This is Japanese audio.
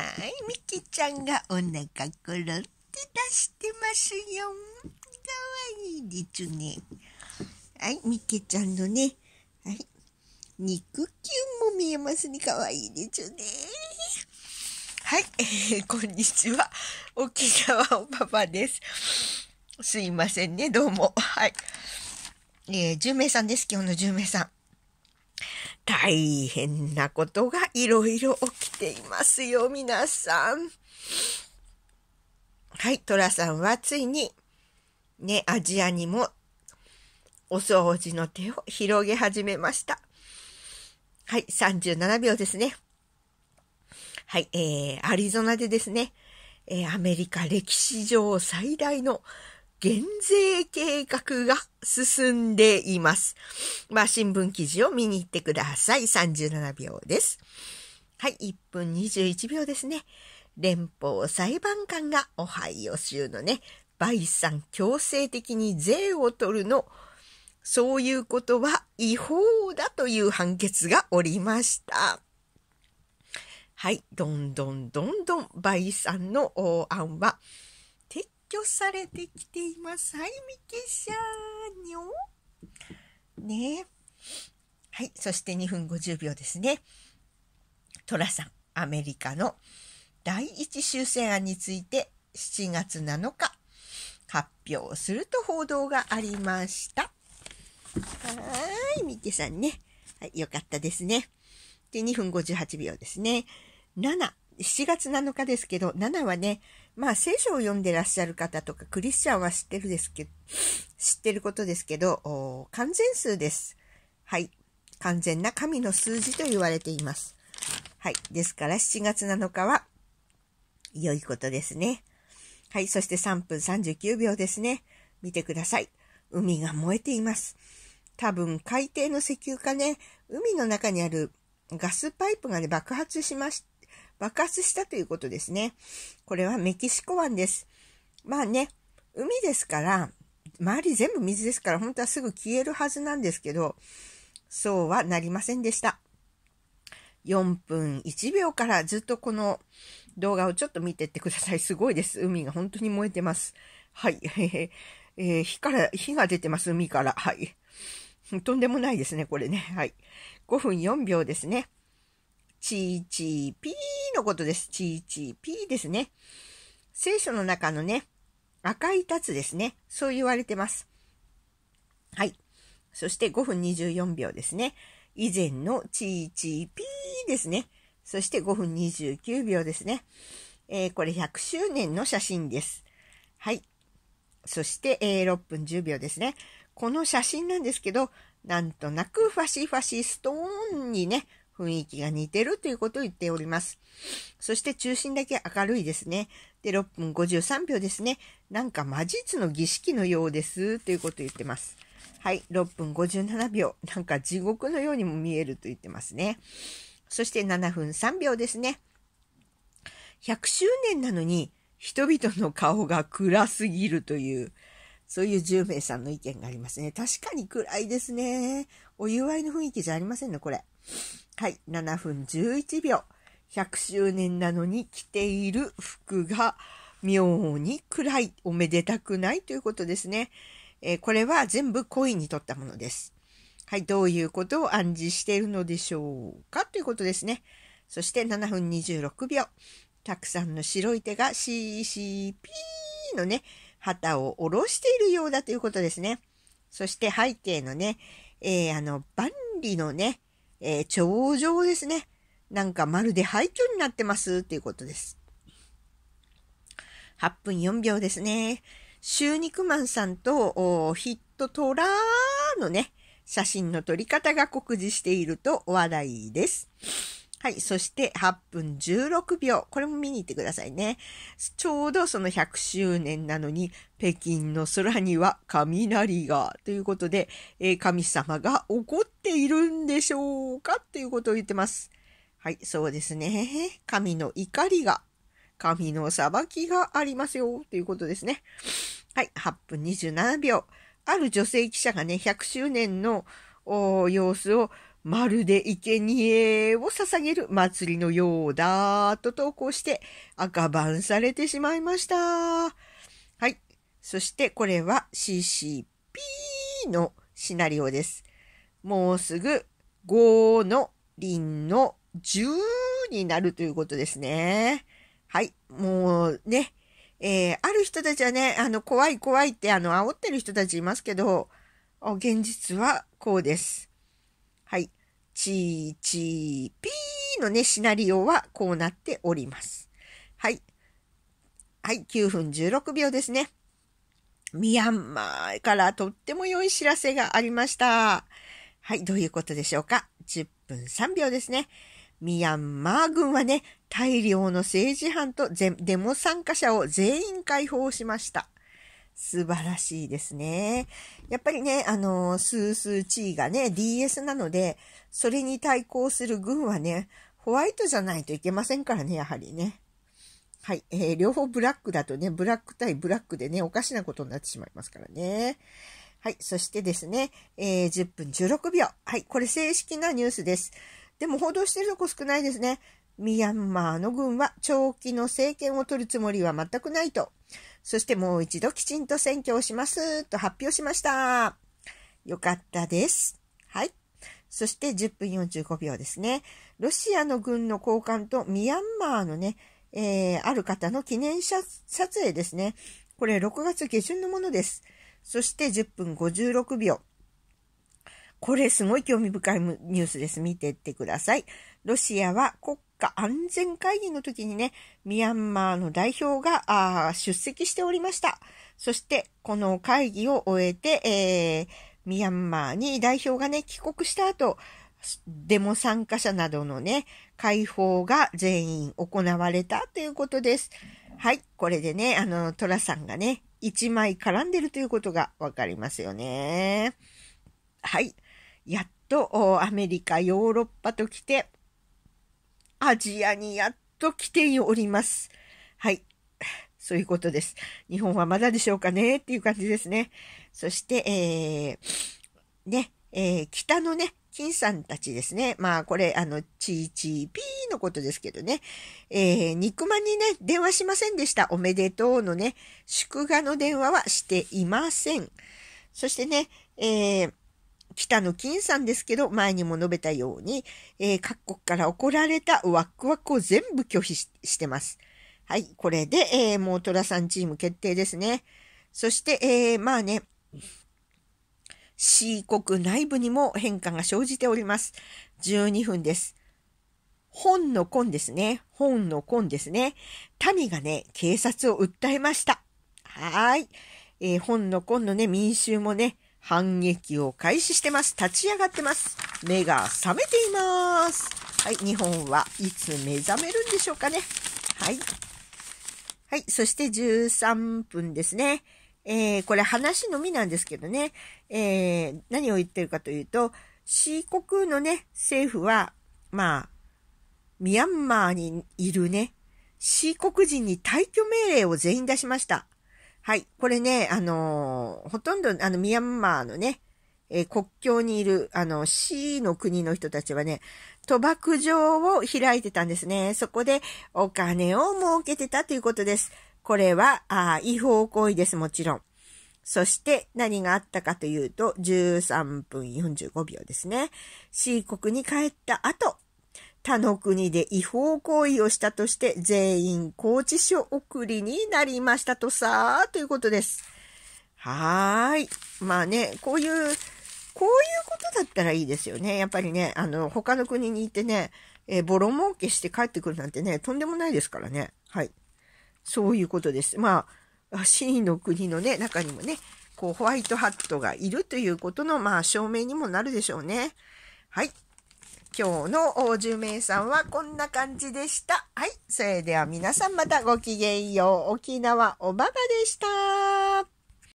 はい、みきちゃんがお腹コロって出してますよ。かわいいですね。はい、ミきちゃんのね、はい、肉球も見えますね。かわいいですね。はい、えー、こんにちは。沖縄おパパです。すいませんね、どうも。はい。えー、10名さんです、今日の10名さん。大変なことがいろいろ起きていますよ、皆さん。はい、トラさんはついに、ね、アジアにもお掃除の手を広げ始めました。はい、37秒ですね。はい、えー、アリゾナでですね、えー、アメリカ歴史上最大の減税計画が進んでいます。まあ、新聞記事を見に行ってください。37秒です。はい、1分21秒ですね。連邦裁判官がオハイオ州のね、倍産強制的に税を取るの、そういうことは違法だという判決がおりました。はい、どんどんどんどん倍産の案は、去されてきています。はい、ミケシャーにょねはい、そして2分50秒ですね。トラさん、アメリカの第1修正案について7月7日発表すると報道がありました。はーい、ミケさんね。はい、よかったですね。で、2分58秒ですね。7、7月7日ですけど、7はね、まあ聖書を読んでらっしゃる方とかクリスチャンは知ってるですけど、知ってることですけど、完全数です。はい。完全な神の数字と言われています。はい。ですから7月7日は良いことですね。はい。そして3分39秒ですね。見てください。海が燃えています。多分海底の石油かね、海の中にあるガスパイプがね、爆発しまし爆発したということですね。これはメキシコ湾です。まあね、海ですから、周り全部水ですから、本当はすぐ消えるはずなんですけど、そうはなりませんでした。4分1秒からずっとこの動画をちょっと見てってください。すごいです。海が本当に燃えてます。はい。えー、火から、火が出てます。海から。はい。とんでもないですね、これね。はい。5分4秒ですね。チーチーピーのことです。ちーちーピーですね。聖書の中のね、赤い立つですね。そう言われてます。はい。そして5分24秒ですね。以前のちーちーピーですね。そして5分29秒ですね。えー、これ100周年の写真です。はい。そして、えー、6分10秒ですね。この写真なんですけど、なんとなくファシファシストーンにね、雰囲気が似てるということを言っております。そして中心だけ明るいですね。で、6分53秒ですね。なんか魔術の儀式のようですということを言ってます。はい、6分57秒。なんか地獄のようにも見えると言ってますね。そして7分3秒ですね。100周年なのに人々の顔が暗すぎるという、そういう10名さんの意見がありますね。確かに暗いですね。お祝いの雰囲気じゃありませんね、これ。はい、7分11秒。100周年なのに着ている服が妙に暗い、おめでたくないということですね。えー、これは全部恋にとったものです。はい、どういうことを暗示しているのでしょうかということですね。そして7分26秒。たくさんの白い手が CCP のね、旗を下ろしているようだということですね。そして背景のね、えー、あの、万里のね、えー、頂上ですね。なんかまるで廃墟になってますっていうことです。8分4秒ですね。シューニクマンさんとヒットトラーのね、写真の撮り方が酷似していると話題です。はい。そして8分16秒。これも見に行ってくださいね。ちょうどその100周年なのに、北京の空には雷がということで、えー、神様が怒っているんでしょうかということを言ってます。はい。そうですね。神の怒りが、神の裁きがありますよということですね。はい。8分27秒。ある女性記者がね、100周年の様子をまるで生贄を捧げる祭りのようだと投稿して赤番されてしまいました。はい。そしてこれは CCP のシナリオです。もうすぐ5の輪の10になるということですね。はい。もうね、えー、ある人たちはね、あの、怖い怖いってあの、煽ってる人たちいますけど、現実はこうです。はい。チーチーピーのね、シナリオはこうなっております。はい。はい、9分16秒ですね。ミャンマーからとっても良い知らせがありました。はい、どういうことでしょうか。10分3秒ですね。ミャンマー軍はね、大量の政治犯とデモ参加者を全員解放しました。素晴らしいですね。やっぱりね、あのー、スースーチーがね、DS なので、それに対抗する軍はね、ホワイトじゃないといけませんからね、やはりね。はい。えー、両方ブラックだとね、ブラック対ブラックでね、おかしなことになってしまいますからね。はい。そしてですね、えー、10分16秒。はい。これ正式なニュースです。でも報道してるとこ少ないですね。ミャンマーの軍は長期の政権を取るつもりは全くないと。そしてもう一度きちんと選挙をしますと発表しました。よかったです。はい。そして10分45秒ですね。ロシアの軍の高官とミャンマーのね、えー、ある方の記念撮影ですね。これ6月下旬のものです。そして10分56秒。これすごい興味深いニュースです。見てってください。ロシアは国家安全会議の時にね、ミャンマーの代表が出席しておりました。そして、この会議を終えて、えー、ミャンマーに代表がね、帰国した後、デモ参加者などのね、解放が全員行われたということです。はい。これでね、あの、トラさんがね、一枚絡んでるということがわかりますよね。はい。やっと、アメリカ、ヨーロッパと来て、アジアにやっと来ております。はい。そういうことです。日本はまだでしょうかねっていう感じですね。そして、えー、ね、えー、北のね、金さんたちですね。まあ、これ、あの、チーチーピーのことですけどね。えー、肉まんにね、電話しませんでした。おめでとうのね、祝賀の電話はしていません。そしてね、えー、北野金さんですけど、前にも述べたように、えー、各国から怒られたワックワックを全部拒否してます。はい、これで、えー、もう寅さんチーム決定ですね。そして、えー、まあね、C 国内部にも変化が生じております。12分です。本の根ですね。本の根ですね。民がね、警察を訴えました。はーい。えー、本の根のね、民衆もね、反撃を開始してます。立ち上がってます。目が覚めています。はい、日本はいつ目覚めるんでしょうかね。はい。はい、そして13分ですね。えー、これ話のみなんですけどね、えー、何を言ってるかというと、四国のね、政府は、まあ、ミャンマーにいるね、四国人に退去命令を全員出しました。はい。これね、あのー、ほとんど、あの、ミャンマーのね、えー、国境にいる、あの、C の国の人たちはね、賭博場を開いてたんですね。そこでお金を儲けてたということです。これは、あ違法行為です、もちろん。そして何があったかというと、13分45秒ですね。C 国に帰った後、他の国で違法行為をしたとして全員拘置所送りになりましたとさ、ということです。はーい。まあね、こういう、こういうことだったらいいですよね。やっぱりね、あの、他の国に行ってね、えー、ボロ儲けして帰ってくるなんてね、とんでもないですからね。はい。そういうことです。まあ、C の国のね、中にもね、こう、ホワイトハットがいるということの、まあ、証明にもなるでしょうね。はい。今日の10名さんはこんな感じでした。はい。それでは皆さんまたごきげんよう。沖縄おばばでした。